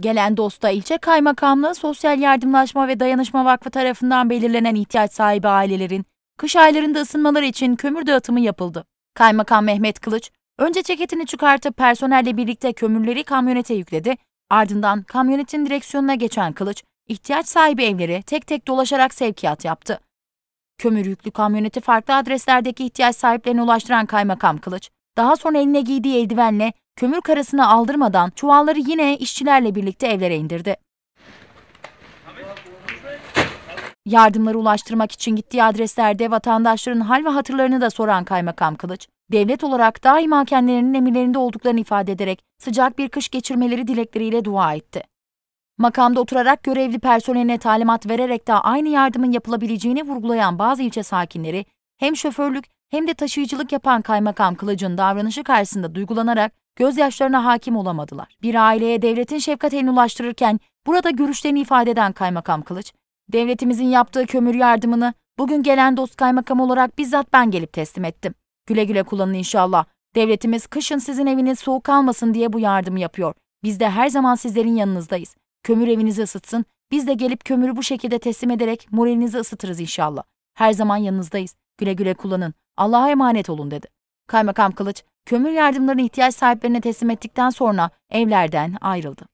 Gelen dosta ilçe kaymakamlığı Sosyal Yardımlaşma ve Dayanışma Vakfı tarafından belirlenen ihtiyaç sahibi ailelerin kış aylarında ısınmaları için kömür dağıtımı yapıldı. Kaymakam Mehmet Kılıç, önce ceketini çıkartıp personelle birlikte kömürleri kamyonete yükledi, ardından kamyonetin direksiyonuna geçen Kılıç, ihtiyaç sahibi evleri tek tek dolaşarak sevkiyat yaptı. Kömür yüklü kamyoneti farklı adreslerdeki ihtiyaç sahiplerine ulaştıran kaymakam Kılıç, daha sonra eline giydiği eldivenle kömür karasını aldırmadan çuvalları yine işçilerle birlikte evlere indirdi. Yardımları ulaştırmak için gittiği adreslerde vatandaşların hal ve hatırlarını da soran Kaymakam Kılıç, devlet olarak daima kendilerinin emirlerinde olduklarını ifade ederek sıcak bir kış geçirmeleri dilekleriyle dua etti. Makamda oturarak görevli personeline talimat vererek de aynı yardımın yapılabileceğini vurgulayan bazı ilçe sakinleri hem şoförlük hem de taşıyıcılık yapan kaymakam Kılıç'ın davranışı karşısında duygulanarak gözyaşlarına hakim olamadılar. Bir aileye devletin şefkat elini ulaştırırken burada görüşlerini ifade eden Kaymakam Kılıç, devletimizin yaptığı kömür yardımını bugün gelen dost kaymakam olarak bizzat ben gelip teslim ettim. Güle güle kullanın inşallah. Devletimiz kışın sizin eviniz soğuk kalmasın diye bu yardımı yapıyor. Biz de her zaman sizlerin yanınızdayız. Kömür evinizi ısıtsın. Biz de gelip kömürü bu şekilde teslim ederek moralinizi ısıtırız inşallah. Her zaman yanınızdayız. Güle güle kullanın. Allah'a emanet olun dedi. Kaymakam Kılıç kömür yardımlarını ihtiyaç sahiplerine teslim ettikten sonra evlerden ayrıldı.